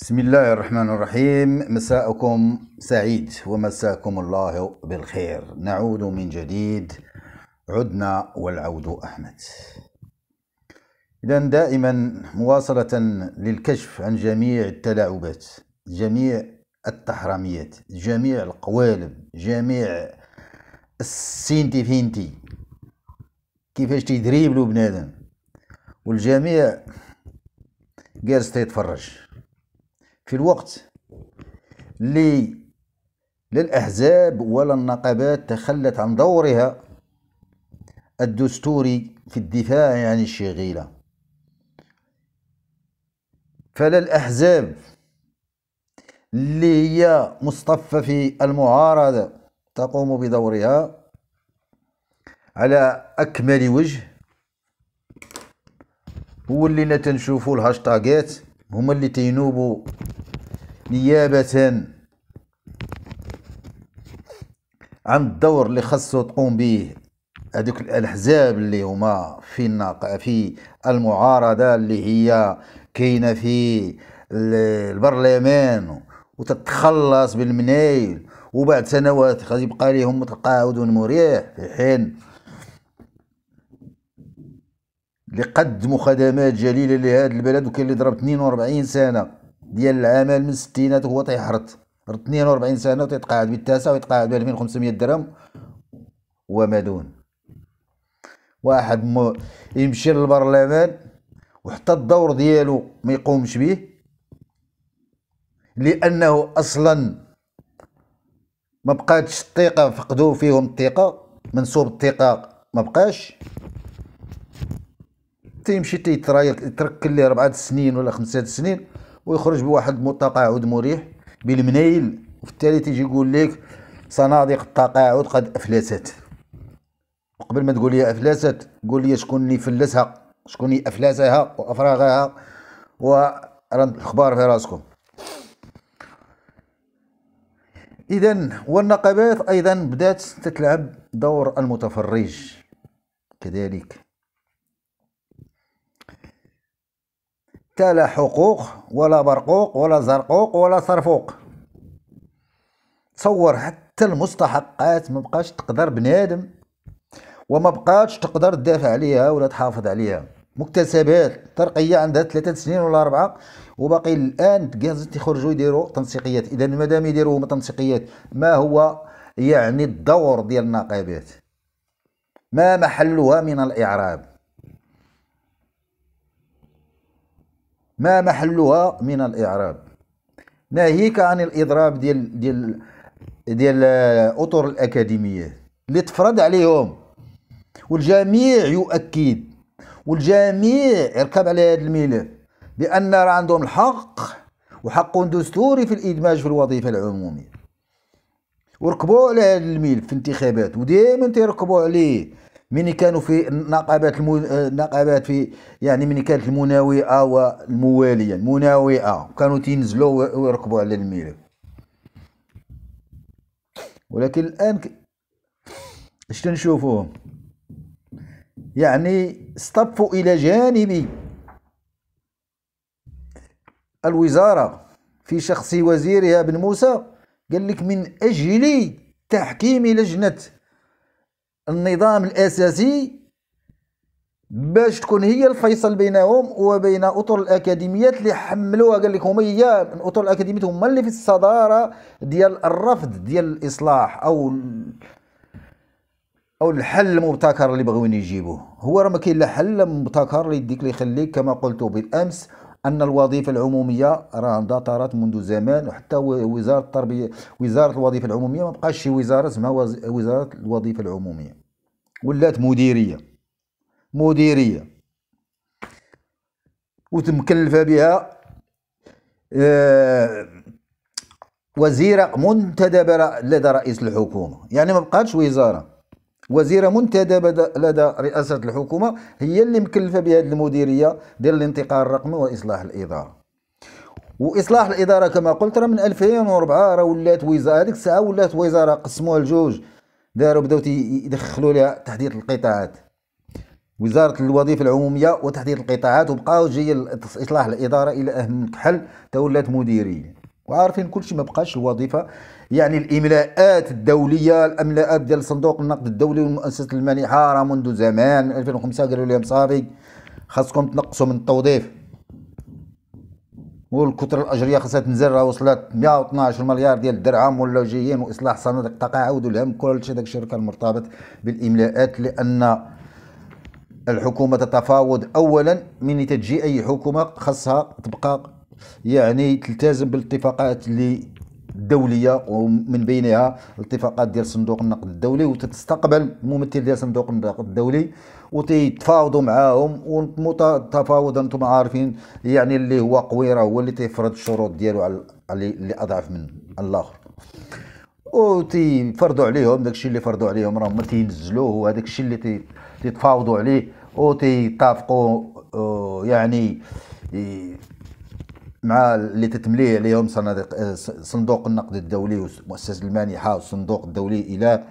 بسم الله الرحمن الرحيم مساءكم سعيد ومساكم الله بالخير نعود من جديد عدنا والعود أحمد إذا دائما مواصلة للكشف عن جميع التلاعبات جميع التحرميات جميع القوالب جميع السينتي فينتي كيفاش تيدريبلو بنادم والجميع جالس تيتفرج في الوقت اللي لا الأحزاب ولا النقابات تخلت عن دورها الدستوري في الدفاع عن يعني الشغيلة فلا الأحزاب اللي هي مصطفى في المعارضة تقوم بدورها على أكمل وجه هو اللي تنشوفوا الهاشتاغات هما اللي تينوبوا نيابة عن الدور اللي خاصو تقوم به هذوك الاحزاب اللي هما في الناق في المعارضه اللي هي كاينه في البرلمان وتتخلص بالمنايل وبعد سنوات غادي يبقى لهم متقاعد مريح في حين اللي قدموا خدمات جليله لهذا البلد وكاين اللي ضرب 42 سنه ديال العمل من الستينات وهو تيحرط 42 سنه وتيتقاعد بالتاسع ويتقاعد ب 2500 درهم وما دون واحد م... يمشي للبرلمان وحتى الدور ديالو ما يقومش به لانه اصلا ما بقاتش الثقه فقدوا فيهم الثقه منسوب الثقه ما بقاش تيمشي تيترايل يتركل ليه ربعة سنين ولا خمسة سنين ويخرج بواحد متقاعد مريح وفي التالي تيجي يقول لك صناديق التقاعد قد افلست وقبل ما تقول لي افلست قول لي شكون اللي فلسها شكون اللي افلسها وافرغها و الاخبار في راسكم اذا والنقابات ايضا بدات تتلعب دور المتفرج كذلك تا لا حقوق ولا برقوق ولا زرقوق ولا صرفوق تصور حتى المستحقات ما بقاش تقدر بنادم وما بقاش تقدر تدافع عليها ولا تحافظ عليها مكتسبات ترقية عندها ثلاثة سنين ولا أربعة وباقي الآن تجازت يخرجوا يديروا تنسيقيات إذا مادام يديروا تنسيقيات ما هو يعني الدور ديال النقابات ما محلها من الإعراب ما محلها من الاعراب ناهيك عن الاضراب ديال ديال ديال اطر الاكاديميه اللي تفرض عليهم والجميع يؤكد والجميع يركب على هذا الملف بان راه عندهم الحق وحق دستوري في الادماج في الوظيفه العموميه وركبوا على هذا الملف في الانتخابات ودائما تيركبوا عليه مني كانوا في نقابات المو... نقابات في يعني مني كانت المناوئه والمواليه المناوئه كانوا تينزلوا ويركبوا على الميري ولكن الان اش تنشوفوا يعني اصطفوا الى جانب الوزاره في شخص وزيرها بن موسى قال لك من اجل تحكيم لجنه النظام الأساسي باش تكون هي الفيصل بينهم وبين اطر الاكاديميات اللي حملوها قال لك هما هي الاطر الاكاديميات هما اللي في الصداره ديال الرفض ديال الاصلاح او او الحل المبتكر اللي بغيو يجيبوه هو راه ما كاين لا حل مبتكر اللي يديك اللي يخليك كما قلت بالامس ان الوظيفه العموميه راه اندثرت منذ زمان وحتى وزاره التربيه وزاره الوظيفه العموميه ما بقاش شي وزاره اسمها وزاره الوظيفه العموميه ولات مديريه مديريه وتمكلف بها آه وزيره منتدبه لدى رئيس الحكومه يعني ما بقاتش وزاره وزيره منتدبه لدى رئاسه الحكومه هي اللي مكلفه بهذه المديريه ديال الانتقال الرقمي واصلاح الاداره واصلاح الاداره كما قلت راه من 2004 راه ولات وزاره هذيك الساعه ولات وزاره قسموها لجوج داروا بداو يدخلوا لها تحديث القطاعات وزارة الوظيفة العمومية وتحديث القطاعات وبقاو جاي إصلاح الإدارة إلى أهم حل تولات مديرية وعارفين كلشي ما بقاش الوظيفة يعني الإملاءات الدولية الإملاءات ديال صندوق النقد الدولي والمؤسسه المانحة راه منذ زمان 2005 قالوا لهم صافي خاصكم تنقصوا من التوظيف والكتله الاجريه خاصها تنزل راه وصلت 112 مليار ديال الدرهم ولاو جايين واصلاح صناديق التقاعد والهم كلشي داك الشيء كان مرتبط بالاملاءات لان الحكومه تتفاوض اولا من تجي اي حكومه خاصها تبقى يعني تلتزم بالاتفاقات اللي الدوليه ومن بينها الاتفاقات ديال صندوق النقد الدولي وتستقبل ممثل ديال صندوق النقد الدولي وتيتفاوضوا معاهم والتفاوض انتم عارفين يعني اللي هو قوي راه هو اللي تيفرض الشروط ديالو على اللي اضعف من الاخر وتيفرضوا عليهم داكشي اللي فرضوا عليهم راه ما تينزلوه وهذاك الشيء اللي تيتفاوضوا عليه وتيتفقوا آه، يعني مع اللي تتمليه عليهم صناديق صندوق النقد الدولي والمؤسسه المانحه والصندوق الدولي الى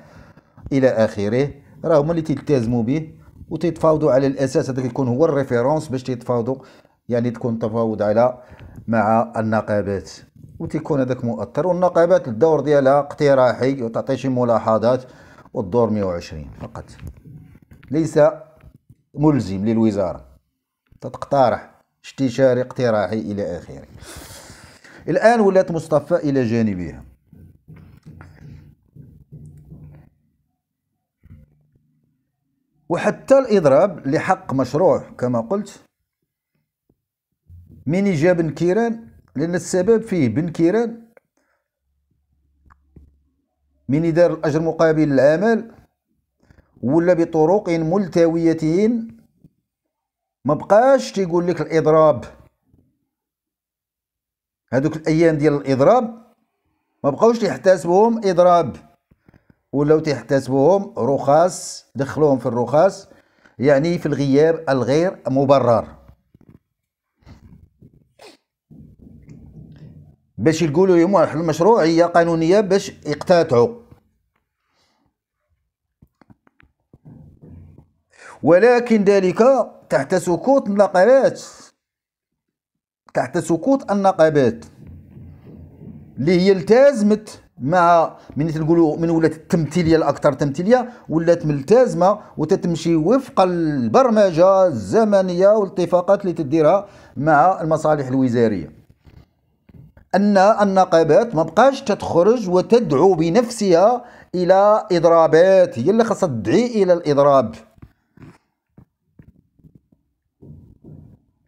الى اخره راه هما اللي تلتزموا به وتتفاوضوا على الاساس هذا يكون هو الريفيرونس باش تتفاوضوا يعني تكون تفاوض على مع النقابات وتكون هذاك مؤثر والنقابات الدور ديالها اقتراحي وتعطي شي ملاحظات والدور 120 فقط ليس ملزم للوزاره تتقترح استشاري اقتراحي الى اخره الان ولات مصطفى الى جانبها وحتى الإضراب لحق مشروع كما قلت من جا بن كيران لأن السبب فيه بن كيران من دار الأجر مقابل العمل ولا بطرق ملتوية ما بقاش تيقول لك الإضراب هذوك الأيام ديال الإضراب ما بقاوش يحتسبهم إضراب ولو تحتسبوهم رخاص دخلوهم في الرخاص يعني في الغياب الغير مبرر باش يقولوا يوم واحد المشروعيه قانونيه باش يقتاتعوا ولكن ذلك تحت سقوط النقابات تحت سقوط النقابات اللي هي التزمت مع من تنقولوا من ولات التمثيليه الاكثر تمثيليه ولات ملتزمه وتتمشي وفق البرمجه الزمنيه والاتفاقات اللي تديرها مع المصالح الوزاريه ان النقابات ما بقاش تتخرج وتدعو بنفسها الى اضرابات هي اللي خاصها تدعي الى الاضراب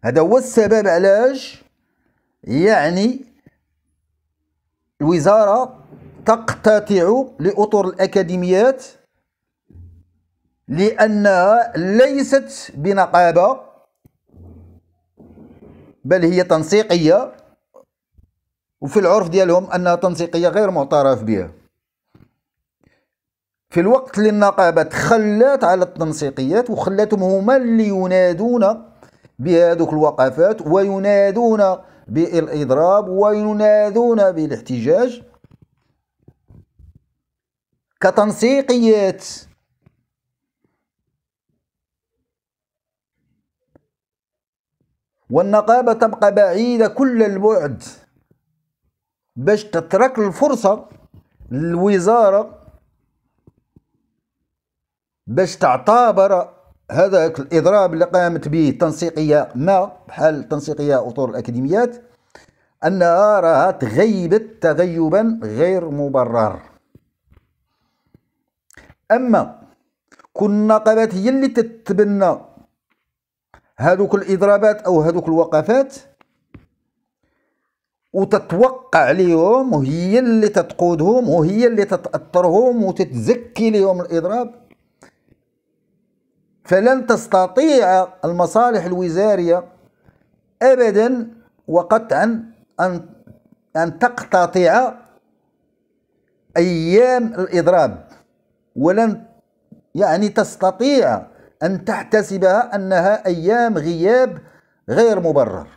هذا هو السبب علاش يعني الوزاره تقتطع لأطر الأكاديميات لأنها ليست بنقابة بل هي تنسيقية وفي العرف ديالهم أنها تنسيقية غير معترف بها في الوقت اللي النقابة تخلات على التنسيقيات وخلاتهم هما اللي ينادون بهذوك الوقفات وينادون بالإضراب وينادون بالاحتجاج كتنسيقيات والنقابة تبقى بعيدة كل البعد باش تترك الفرصة للوزارة باش تعتبر هذاك الإضراب اللي قامت به تنسيقية ما بحال تنسيقية أطور الأكاديميات أنها راها تغيبت تغيبا غير مبرر أما كل النقابات هي اللي تتبنى هذوك الإضرابات أو هذوك الوقفات وتتوقع عليهم وهي اللي تتقودهم وهي اللي تتأثرهم وتتزكي لهم الإضراب فلن تستطيع المصالح الوزارية أبدا وقطعا أن أن تقتطع أيام الإضراب ولن يعني تستطيع أن تحتسبها أنها أيام غياب غير مبرر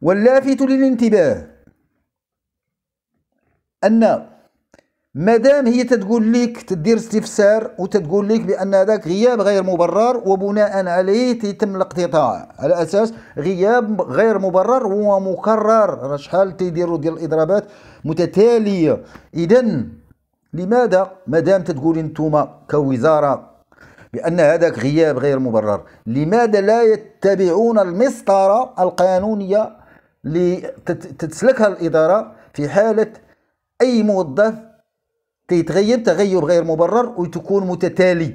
واللافت للانتباه أن مادام هي تتقول لك تدير استفسار وتتقول لك بان هذاك غياب غير مبرر وبناء عليه تيتم الاقتطاع على اساس غياب غير مبرر ومكرر راه شحال تيديروا ديال الاضرابات متتاليه اذا لماذا مادام تتقول انتم كوزاره بان هذاك غياب غير مبرر لماذا لا يتبعون المسطره القانونيه لتسلكها الاداره في حاله اي موظف تيتغير تغير غير مبرر وتكون متتالي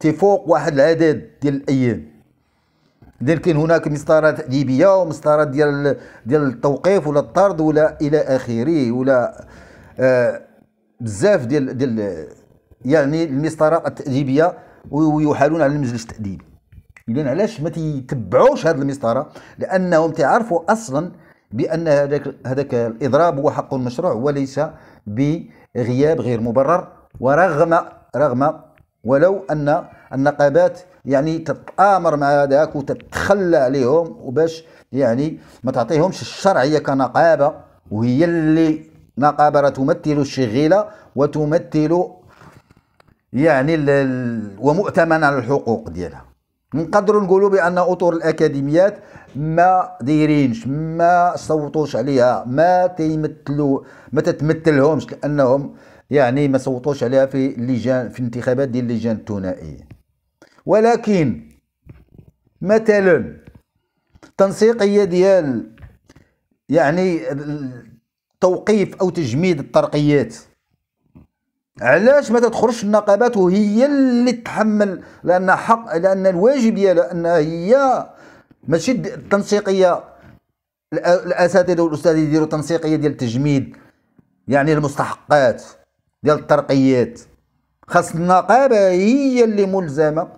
تفوق واحد العدد ديال الايام لكن كاين هناك مسطرات تاديبيه ومسطرات ديال ديال التوقيف ولا الطرد ولا الى اخره ولا آه بزاف ديال ديال يعني المسطرات التاديبيه ويحالون على المجلس التاديبي اذا علاش ما تيتبعوش هذه المسطره لانهم تعرفوا اصلا بان هذاك هذاك الاضراب هو حق مشروع وليس ب غياب غير مبرر ورغم رغم ولو أن النقابات يعني تتآمر مع هذاك وتتخلى عليهم وباش يعني ما تعطيهمش الشرعية كنقابة وهي اللي نقابة تمثل الشغيلة وتمثل يعني ومؤتمن على الحقوق ديالها نقدروا نقولوا بان اطر الاكاديميات ما دايرينش ما صوتوش عليها ما تيمثلوا ما تتمثلهمش لانهم يعني ما صوتوش عليها في اللجان في انتخابات ديال اللجان الثنائيه ولكن مثلا التنسيقيه ديال يعني توقيف او تجميد الترقيات علاش ما تدخلش النقابات وهي اللي تحمل لان حق لان الواجب ديالها انها هي ماشي التنسيقيه الاساتذه والاستاذ يديروا تنسيقيه ديال التجميد يعني المستحقات ديال الترقيات خاص النقابه هي اللي ملزمه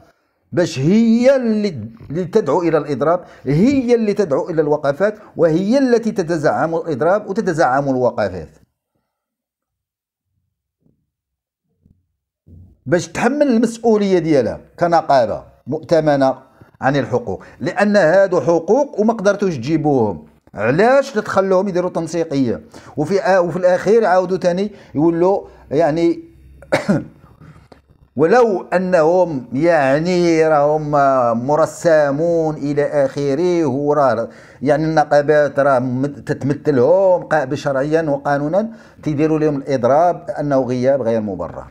باش هي اللي, اللي تدعو الى الاضراب هي اللي تدعو الى الوقفات وهي التي تتزعم الاضراب وتتزعم الوقفات باش تحمل المسؤوليه ديالها كنقابه مؤتمنه عن الحقوق لان هادو حقوق وما قدرتوش تجيبوهم علاش تخلوهم يديروا تنسيقيه وفي وفي الاخير يعاودوا تاني يولوا يعني ولو انهم يعني راهم مرسامون الى اخره وراه يعني النقابات راه تتمثلهم شرعيا وقانونا تيديروا لهم الاضراب انه غياب غير مبرر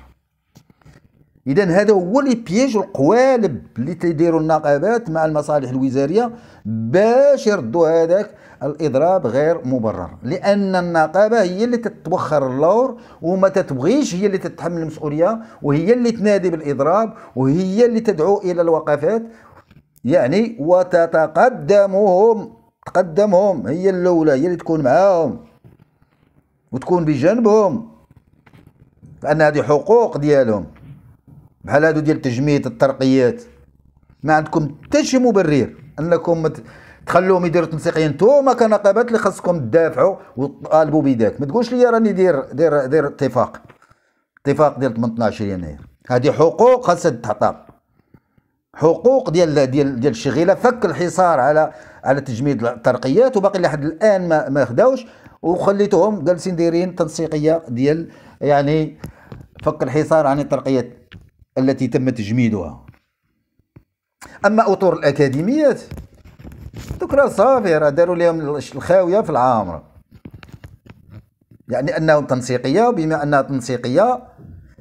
اذا هذا هو لي بيج القوالب اللي تيديروا النقابات مع المصالح الوزاريه باش يردوا هذاك الاضراب غير مبرر لان النقابه هي اللي تتوخر اللور وما تتبغيش هي اللي تتحمل المسؤوليه وهي اللي تنادي بالاضراب وهي اللي تدعو الى الوقفات يعني وتتقدمهم تقدمهم هي الاولى هي اللي تكون معاهم وتكون بجانبهم لان هذه حقوق ديالهم بحال هادو ديال التجميد الترقيات ما عندكم حتى شي مبرر انكم تخلوهم يديروا تنسيقيا نتوما كنقابات اللي خاصكم تدافعوا وتطالبوا بذاك ما تقولش لي راني دير دير دير اتفاق اتفاق ديال 18 يناير هذه حقوق خاصها تتعطى حقوق ديال ديال ديال الشغيله فك الحصار على على تجميد الترقيات وباقي لحد الان ما ما خداوش وخليتهم جالسين دايرين تنسيقيه ديال يعني فك الحصار عن الترقيات التي تم تجميدها أما أطور الأكاديميات دوك راه صافي راه داروا لهم الخاوية في العامرة يعني أنهم تنسيقية بما أنها تنسيقية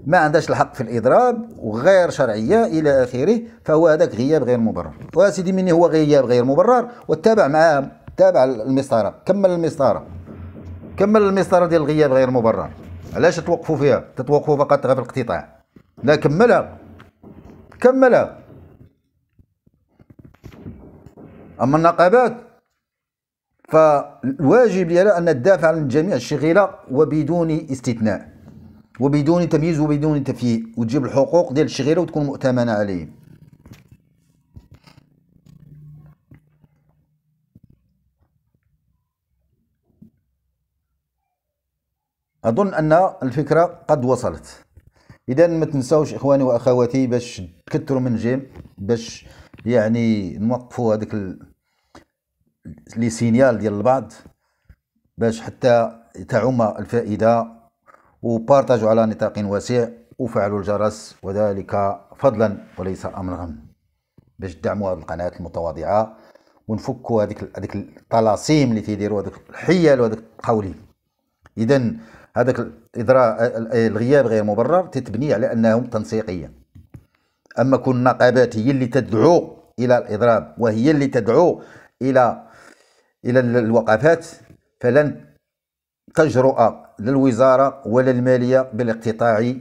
ما عندهاش الحق في الإضراب وغير شرعية إلى آخره فهو هذاك غياب غير مبرر واسيدي مني هو غياب غير مبرر وتابع معاه تابع المسطرة كمل المسطرة كمل المسطرة ديال الغياب غير مبرر علاش توقفوا فيها تتوقفوا فقط في الاقتطاع لا كملها كملها أما النقابات فالواجب ديالها أن تدافع عن جميع الشغيلة وبدون استثناء وبدون تمييز وبدون تفييق وتجيب الحقوق ديال الشغيلة وتكون مؤتمنة عليهم أظن أن الفكرة قد وصلت اذا ما تنساوش اخواني واخواتي باش تكثروا من جيم باش يعني نوقفوا هذاك لي سينيال ديال البعض باش حتى تعم الفائده وبارطاجوا على نطاق واسع وفعلوا الجرس وذلك فضلا وليس امرا باش تدعموا هذه القناه المتواضعه ونفكوا هذيك هذيك الطلاسيم اللي تيديروا هذوك الحيل وهذوك القولي اذا هذاك الاضرار إيه، الغياب غير مبرر تتبني على انهم تنسيقيه اما كون النقابات هي اللي تدعو الى الاضراب وهي اللي تدعو الى الى الوقفات فلن تجرؤ للوزاره ولا الماليه بالاقتطاع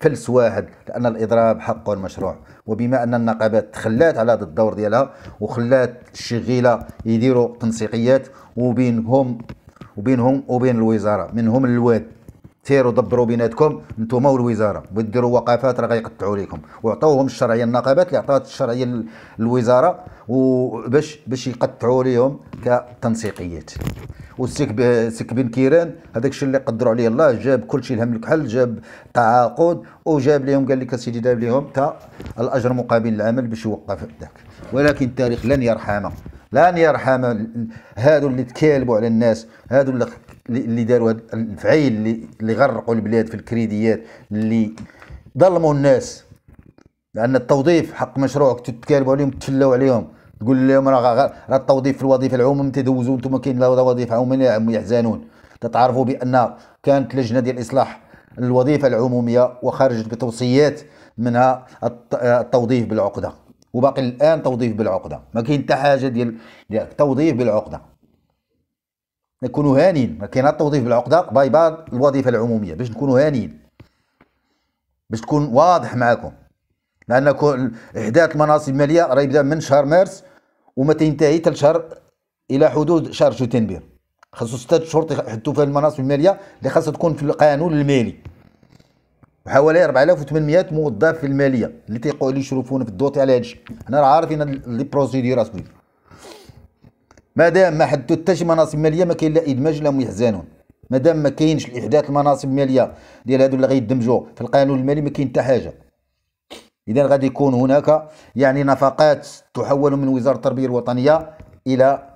فلس واحد لان الاضراب حق مشروع وبما ان النقابات تخلات على هذا الدور ديالها وخلات الشغيله يديروا تنسيقيات وبينهم وبينهم وبين الوزاره منهم الواد سيروا دبروا بيناتكم نتوما والوزاره وديروا وقفات راه غيقطعوا ليكم وعطوهم الشرعيه النقابات اللي عطات الشرعيه للوزاره وباش باش يقطعوا ليهم كتنسيقيات سيك بن كيران هذاك الشيء اللي قدروا عليه الله جاب كل شيء لهم الكحل جاب تعاقد وجاب لهم قال لك اسيدي داب لهم تا الاجر مقابل العمل باش يوقف ذاك ولكن التاريخ لن يرحمه لن يرحم هادو اللي تكالبوا على الناس هادو اللي اللي داروا الفعيل اللي اللي غرقوا البلاد في الكريديات اللي ظلموا الناس لان التوظيف حق مشروعك تتكالبوا عليهم تشلاو عليهم تقول لهم راه راه التوظيف في الوظيفه العموميه تدوزوا انتم ما كاين لا وظيفه عموميه يا يحزنون تتعرفوا بان كانت لجنه ديال الاصلاح الوظيفه العموميه وخرجت بتوصيات منها التوظيف بالعقده وباقي الان توظيف بالعقده ما كاين حتى حاجه ديال توظيف بالعقده نكونوا هانين ما كاين التوظيف بالعقده باي باي الوظيفه العموميه باش نكونوا هانين باش تكون واضح معاكم لان احداث المناصب الماليه راه يبدا من شهر مارس وما تنتهي حتى شهر الى حدود شهر شتنبر خاصو ستة شهور يحدوا فيها المناصب الماليه اللي خاصها تكون في القانون المالي وحوالي 4800 موظف في الماليه اللي تيقولوا لي يشرفون في الضوء على هذا الشيء حنا راه عارفين لي بروسيديرات كلشي مادام ما حددوا حتى شي مناصب ماليه ما كاين لا ادماج لا يحزنون مادام ما كاينش الاحداث المناصب الماليه ديال هادو اللي غيدمجوا في القانون المالي ما كاين حتى حاجه اذا غادي يكون هناك يعني نفقات تحول من وزاره التربيه الوطنيه الى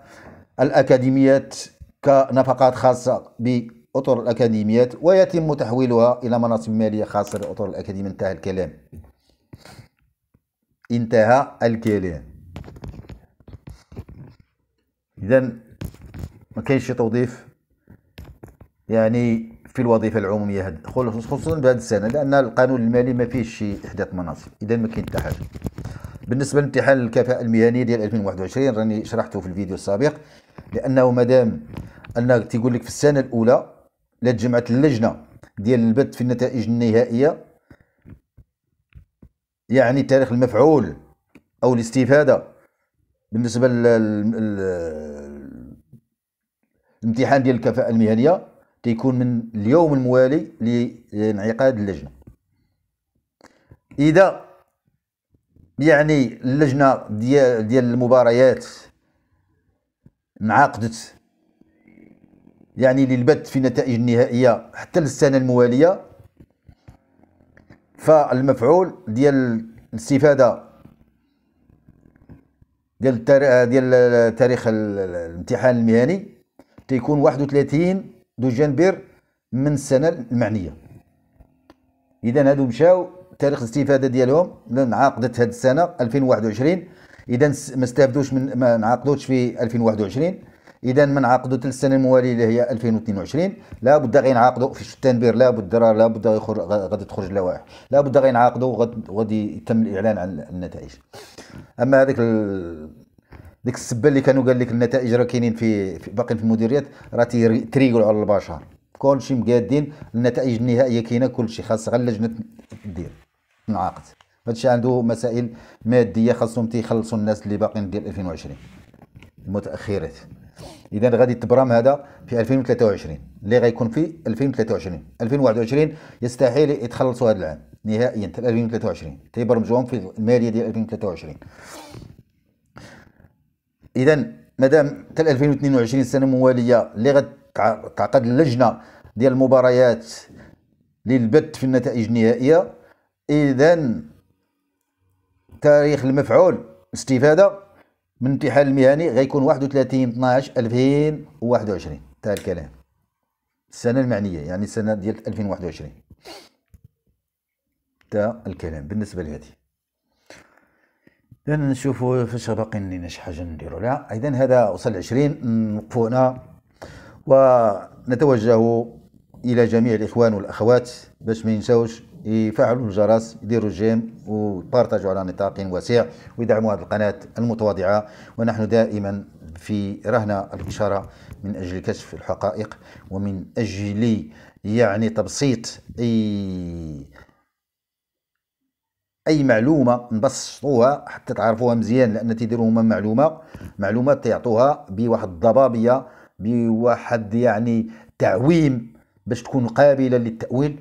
الاكاديميات كنفقات خاصه ب أطر الأكاديميات ويتم تحويلها إلى مناصب مالية خاصة لأطر الأكاديمية انتهى الكلام انتهى الكلام إذا ما كاينش شي توظيف يعني في الوظيفة العمومية خصوصا بهذه السنة لأن القانون المالي ما فيهش شي إحداث مناصب إذا ما كاين حتى حاجة بالنسبة لامتحان الكفاءة المهنية ديال 2021 راني شرحته في الفيديو السابق لأنه مادام أنك تيقول لك في السنة الأولى لا تجمعت اللجنه ديال البت في النتائج النهائيه يعني تاريخ المفعول او الاستفاده بالنسبه للامتحان ديال الكفاءه المهنيه تيكون من اليوم الموالي لانعقاد اللجنه اذا يعني اللجنه ديال ديال المباريات انعقدت يعني للبت في النتائج النهائية حتى للسنة الموالية فالمفعول ديال الاستفادة ديال ديال تاريخ الامتحان المهني تيكون 31 دجنبر من السنة المعنية إذا هادو مشاو تاريخ الاستفادة ديالهم لأن هاد السنة 2021 إذا ما استافدوش من ما انعقدوش في 2021 اذا من عقدو ثلاث سنين المواليه اللي هي 2022 لابد غينعاقدوا في التنبير لابد لابد غادي تخرج لوائح لابد غينعاقدوا وغادي يتم الاعلان عن النتائج اما هذيك ال... ديك السبه اللي كانوا قال لك النتائج راه كاينين في, في باقيين في المديريات راه تريقلوا على البشر كلشي مقادين النتائج النهائيه كاينه كلشي خاص غير اللجنه دير نعاقد هادشي عنده مسائل ماديه خاصهم تيخلصوا الناس اللي باقيين ديال 2020 المتاخرات اذا غادي تبرم هذا في 2023 اللي غيكون في 2023 2021 يستحيل يتخلصوا هذا العام نهائيا حتى 2023 تيبرمجوهم في الماليه ديال 2023 اذا مادام حتى 2022 السنه المواليه اللي غتعقد اللجنه ديال المباريات للبت في النتائج النهائيه اذا تاريخ المفعول استفاده من الامتحان المهني غيكون 31 12 2021 تاع الكلام السنه المعنيه يعني السنه ديال 2021 تاع الكلام بالنسبه لهذه اذا نشوفوا فاش باقي لنا شي حاجه نديروا لا اذا هذا وصل 20 نوقفوا هنا ونتوجه الى جميع الاخوان والاخوات باش ما ينساوش يفعلوا الجرس يديروا الجيم ويبارتاجوا على نطاق واسع ويدعموا هذه القناة المتواضعة ونحن دائما في رهنة الإشارة من أجل كشف الحقائق ومن أجل يعني تبسيط أي اي معلومه نبسطوها حتى تعرفوها مزيان لان تيديروا هما معلومه معلومات تيعطوها بواحد الضبابيه بواحد يعني تعويم باش تكون قابله للتاويل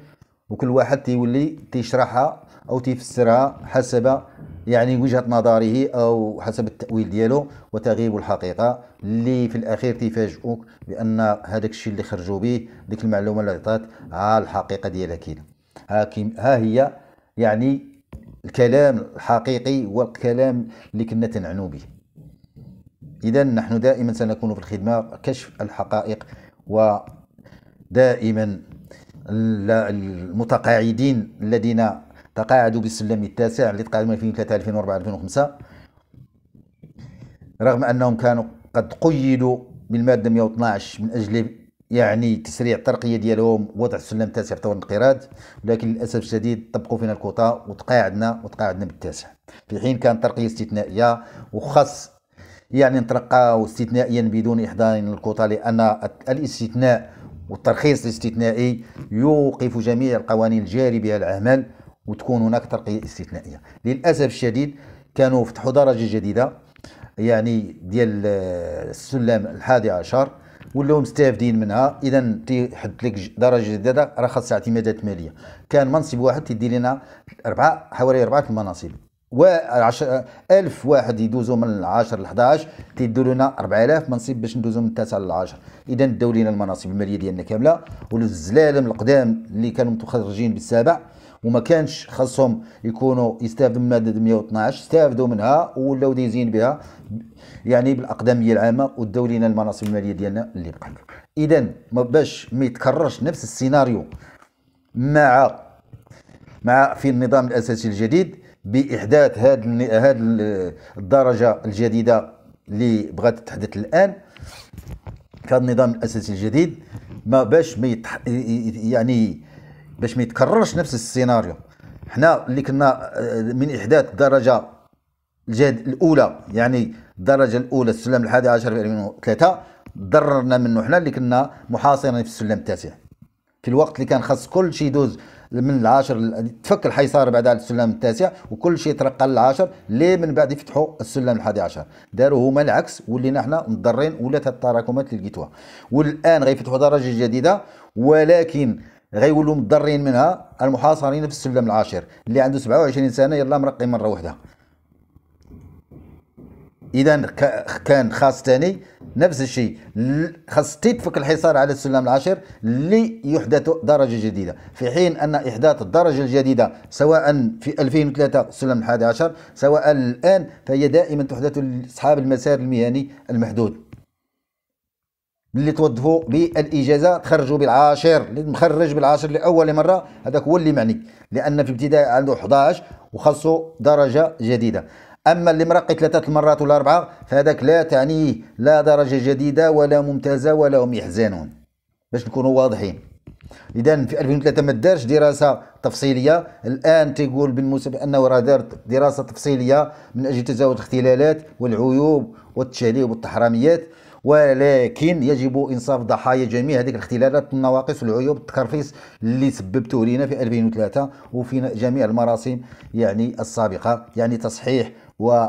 وكل واحد تيولي تيشرحها او تيفسرها حسب يعني وجهه نظره او حسب التاويل ديالو وتغيب الحقيقه اللي في الاخير تيفاجئوك بان هذاك الشيء اللي خرجوا به ديك المعلومه اللي عطات ها الحقيقه ديالها كاينه ها, ها هي يعني الكلام الحقيقي والكلام اللي كنا تنعنو به اذا نحن دائما سنكون في الخدمه كشف الحقائق ودائما المتقاعدين الذين تقاعدوا بالسلم التاسع اللي تقاعدوا 2003 2004 2005 رغم أنهم كانوا قد قيدوا بالمادة 112 من أجل يعني تسريع الترقية ديالهم وضع السلم التاسع في طور الانقراض ولكن للأسف الشديد طبقوا فينا الكوطه وتقاعدنا وتقاعدنا بالتاسع في حين كانت ترقية استثنائية وخاص يعني نترقاو استثنائيا بدون إحضار الكوطه لأن الاستثناء والترخيص الاستثنائي يوقف جميع القوانين الجاري بها العمل وتكون هناك ترقية استثنائية للأسف الشديد كانوا فتحوا درجة جديدة يعني ديال السلم الحادي عشر ولاو مستافدين منها اذا تحط لك درجه جديده رخص اعتمادات ماليه كان منصب واحد تيدي لنا اربعه حوالي اربعه المناصب و ألف واحد يدوزوا من العاشر ل 11 تيدوا لنا 4000 منصب باش ندوزوا من التاسع للعاشر اذا داو لنا المناصب الماليه ديالنا كامله والزلالم القدام اللي كانوا متخرجين بالسابع وما كانش خاصهم يكونوا يستافدوا من ماده 112 استافدوا منها ولاو دايزين بها يعني بالاقدميه العامه وداو لنا المناصب الماليه ديالنا اللي بقى اذا باش ما يتكررش نفس السيناريو مع مع في النظام الاساسي الجديد باحداث هذه هذه الدرجه الجديده اللي بغات تحدث الان كان النظام الاساسي الجديد ما باش ما يعني باش ما يتكررش نفس السيناريو حنا اللي كنا آه، من احداث الدرجه الجهد الاولى يعني الدرجه الاولى السلم الحادي عشر في 2003 ضررنا منه حنا اللي كنا محاصرين في السلم التاسع في الوقت اللي كان خاص كل شيء يدوز من العاشر تفك الحيصار بعد على السلم التاسع وكل شيء يترقى للعاشر ليه من بعد يفتحوا السلم الحادي عشر داروا هما العكس ولينا احنا مضرين ولات التراكمات اللي لقيتوها والان غيفتحوا درجه جديده ولكن غيولوا مضرين منها المحاصرين في السلم العاشر اللي عنده 27 سنه يلا مرقي مره واحده اذا كان خاص ثاني نفس الشيء خاص تدفك الحصار على السلم العاشر ليحدث درجه جديده في حين ان احداث الدرجه الجديده سواء في 2003 السلم الحادي عشر سواء الان فهي دائما تحدث لاصحاب المسار المهني المحدود اللي توظفوا بالاجازه تخرجوا بالعاشر اللي مخرج بالعاشر لاول مره هذاك هو اللي معني لان في ابتداء عنده 11 وخاصه درجه جديده أما اللي مرقي ثلاثة المرات ولا أربعة فهذاك لا تعنيه لا درجة جديدة ولا ممتازة ولا هم يحزنون باش نكونوا واضحين إذا في 2003 ما دارش دراسة تفصيلية الآن تقول بالمناسبة أنه راه دار دراسة تفصيلية من أجل تزاوج الاختلالات والعيوب والتشاليب والتحراميات ولكن يجب انصاف ضحايا جميع هذيك الاختلالات النواقص والعيوب التكرفيس اللي سببته لنا في 2003 وفي جميع المراسم يعني السابقه يعني تصحيح و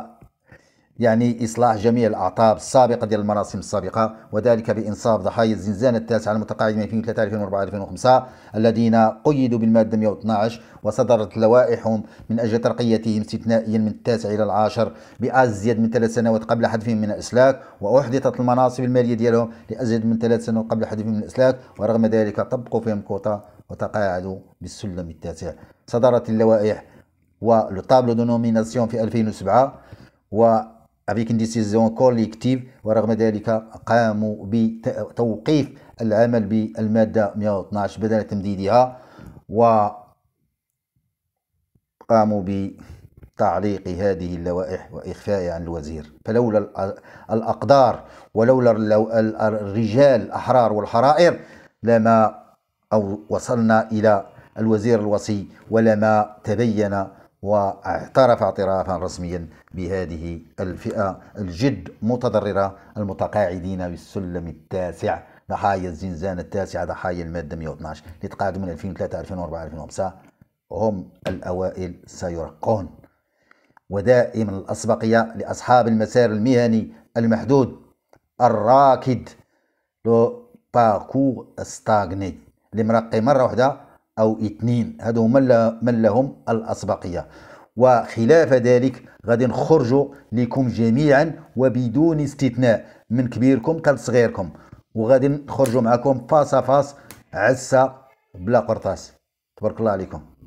يعني إصلاح جميع الأعطاب السابقة ديال المراسم السابقة وذلك بإنصاف ضحايا الزنزانة التاسعة المتقاعدين 2003 2004 2005 الذين قيدوا بالمادة 112 وصدرت لوائحهم من أجل ترقيتهم استثنائيا من التاسع إلى العاشر بأزيد من ثلاث سنوات قبل حذفهم من الإسلاك وأحدثت المناصب المالية ديالهم لأزيد من ثلاث سنوات قبل حذفهم من الإسلاك ورغم ذلك طبقوا فيهم كوطه وتقاعدوا بالسلم التاسع صدرت اللوائح ولو طابلو دو نوميناسيون في 2007 و افيك ان ديسيزيون كوليكتيف ورغم ذلك قاموا بتوقيف العمل بالماده 112 بدل تمديدها و قاموا بتعليق هذه اللوائح وإخفائها عن الوزير فلولا الأقدار ولولا الرجال الأحرار والحرائر لما أو وصلنا إلى الوزير الوصي ولما تبين واعترف اعترافا رسميا بهذه الفئة الجد متضررة المتقاعدين بالسلم التاسع ضحايا الزنزانة التاسعة ضحايا المادة 112 اللي تقاعدوا من 2003 2004 2005 هم الأوائل سيرقون ودائما الأسبقية لأصحاب المسار المهني المحدود الراكد لو باكو ستاغني اللي مرقي مرة واحدة أو اثنين هذو من لهم الأسبقية وخلاف ذلك غادي نخرجوا لكم جميعا وبدون استثناء من كبيركم حتى صغيركم وغادي نخرجوا معكم فاس فاس عسه بلا قرطاس تبارك الله عليكم